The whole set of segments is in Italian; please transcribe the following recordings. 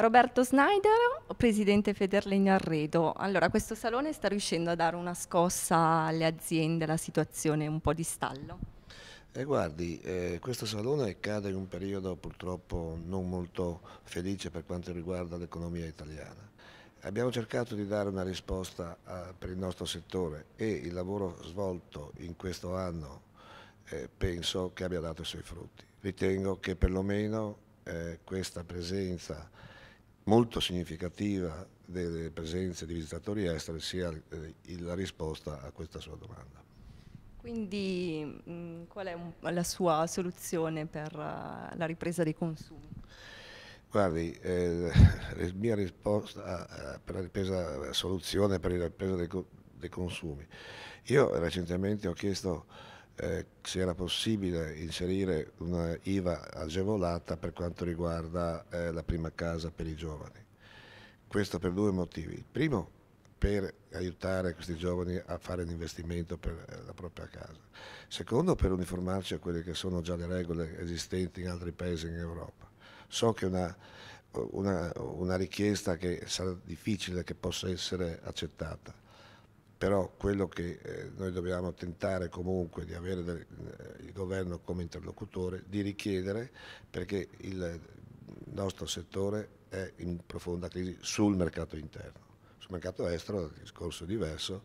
Roberto Snyder, presidente Federlegno Arredo. Allora, questo salone sta riuscendo a dare una scossa alle aziende, alla situazione un po' di stallo? Eh, guardi, eh, questo salone cade in un periodo purtroppo non molto felice per quanto riguarda l'economia italiana. Abbiamo cercato di dare una risposta a, eh, per il nostro settore e il lavoro svolto in questo anno eh, penso che abbia dato i suoi frutti. Ritengo che perlomeno eh, questa presenza molto significativa delle presenze di visitatori esteri sia eh, la risposta a questa sua domanda. Quindi qual è la sua soluzione per eh, la ripresa dei consumi? Guardi, eh, la mia risposta eh, per la ripresa, la soluzione per la ripresa dei, dei consumi. Io recentemente ho chiesto eh, se era possibile inserire una IVA agevolata per quanto riguarda eh, la prima casa per i giovani. Questo per due motivi. Il primo per aiutare questi giovani a fare un investimento per eh, la propria casa. Secondo, per uniformarci a quelle che sono già le regole esistenti in altri paesi in Europa. So che una, una, una richiesta che sarà difficile che possa essere accettata, però quello che eh, noi dobbiamo tentare comunque di avere del, eh, il governo come interlocutore, di richiedere perché il nostro settore è in profonda crisi sul mercato interno. Sul mercato estero è un discorso diverso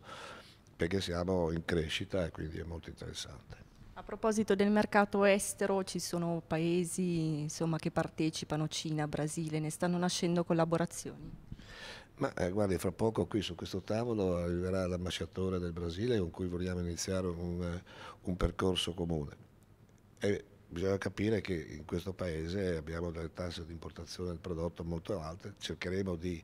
perché siamo in crescita e quindi è molto interessante. A proposito del mercato estero, ci sono paesi insomma, che partecipano, Cina, Brasile, ne stanno nascendo collaborazioni? Ma eh, guardi, fra poco qui su questo tavolo arriverà l'ambasciatore del Brasile con cui vogliamo iniziare un, eh, un percorso comune. E bisogna capire che in questo paese abbiamo delle tasse di importazione del prodotto molto alte, cercheremo di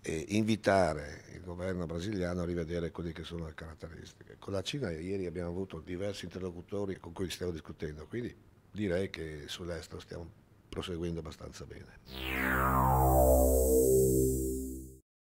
eh, invitare il governo brasiliano a rivedere quelle che sono le caratteristiche. Con la Cina ieri abbiamo avuto diversi interlocutori con cui stiamo discutendo, quindi direi che sull'estero stiamo proseguendo abbastanza bene.